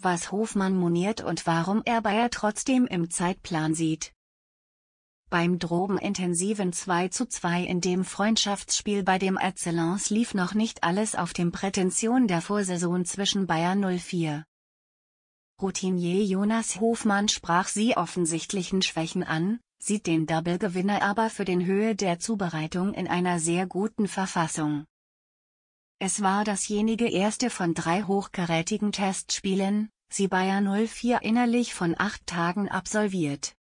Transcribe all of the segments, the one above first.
was Hofmann moniert und warum er Bayer trotzdem im Zeitplan sieht. Beim drobenintensiven 2 zu 2 in dem Freundschaftsspiel bei dem Excellence lief noch nicht alles auf dem Prätension der Vorsaison zwischen Bayer 04. Routinier Jonas Hofmann sprach sie offensichtlichen Schwächen an, sieht den Double-Gewinner aber für den Höhe der Zubereitung in einer sehr guten Verfassung. Es war dasjenige erste von drei hochkarätigen Testspielen, sie Bayer 04 innerlich von acht Tagen absolviert.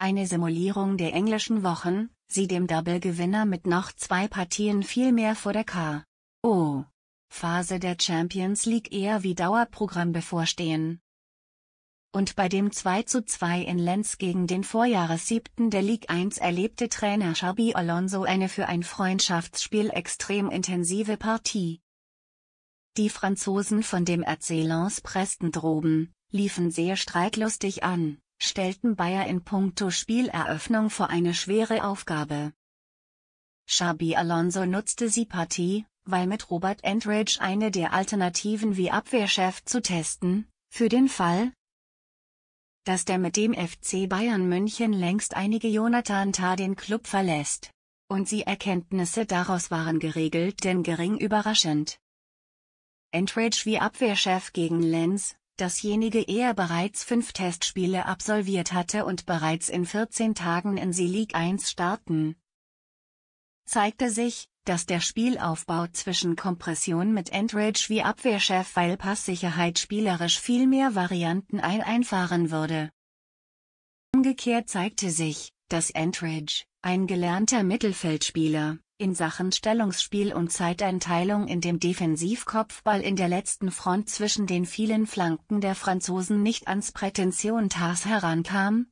Eine Simulierung der englischen Wochen, sie dem Double-Gewinner mit noch zwei Partien viel mehr vor der K.O. Phase der Champions League eher wie Dauerprogramm bevorstehen, und bei dem 2 zu 2 in Lenz gegen den Vorjahressiebten der Ligue 1 erlebte Trainer Xabi Alonso eine für ein Freundschaftsspiel extrem intensive Partie. Die Franzosen von dem Erzählens Preston droben, liefen sehr streitlustig an, stellten Bayer in puncto Spieleröffnung vor eine schwere Aufgabe. Xabi Alonso nutzte sie Partie, weil mit Robert Entridge eine der Alternativen wie Abwehrchef zu testen, für den Fall, dass der mit dem FC Bayern München längst einige Jonathan Tah den Club verlässt. Und sie Erkenntnisse daraus waren geregelt denn gering überraschend. Entridge wie Abwehrchef gegen Lenz, dasjenige er bereits fünf Testspiele absolviert hatte und bereits in 14 Tagen in Sie League 1 starten, zeigte sich, dass der Spielaufbau zwischen Kompression mit Endrage wie Abwehrchef weil Passsicherheit spielerisch viel mehr Varianten ein einfahren würde. Umgekehrt zeigte sich, dass Entridge, ein gelernter Mittelfeldspieler, in Sachen Stellungsspiel und Zeiteinteilung in dem Defensivkopfball in der letzten Front zwischen den vielen Flanken der Franzosen nicht ans prätension tars herankam,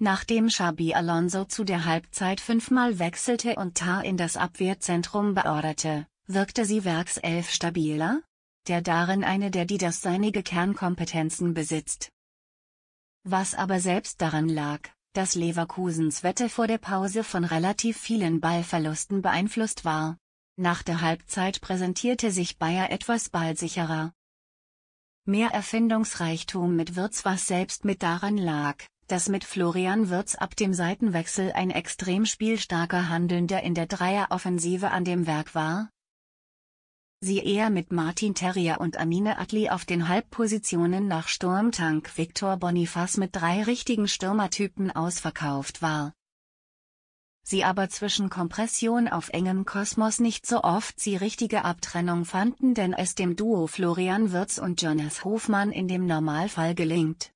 Nachdem Xabi Alonso zu der Halbzeit fünfmal wechselte und Tar in das Abwehrzentrum beorderte, wirkte sie Werkself stabiler, der darin eine der die das seinige Kernkompetenzen besitzt. Was aber selbst daran lag, dass Leverkusens Wette vor der Pause von relativ vielen Ballverlusten beeinflusst war. Nach der Halbzeit präsentierte sich Bayer etwas ballsicherer. Mehr Erfindungsreichtum mit Wirtz was selbst mit daran lag, dass mit Florian Wirtz ab dem Seitenwechsel ein extrem spielstarker Handelnder in der Dreieroffensive an dem Werk war? Sie eher mit Martin Terrier und Amine Atli auf den Halbpositionen nach Sturmtank Viktor Bonifaz mit drei richtigen Stürmertypen ausverkauft war. Sie aber zwischen Kompression auf engem Kosmos nicht so oft die richtige Abtrennung fanden, denn es dem Duo Florian Wirz und Jonas Hofmann in dem Normalfall gelingt,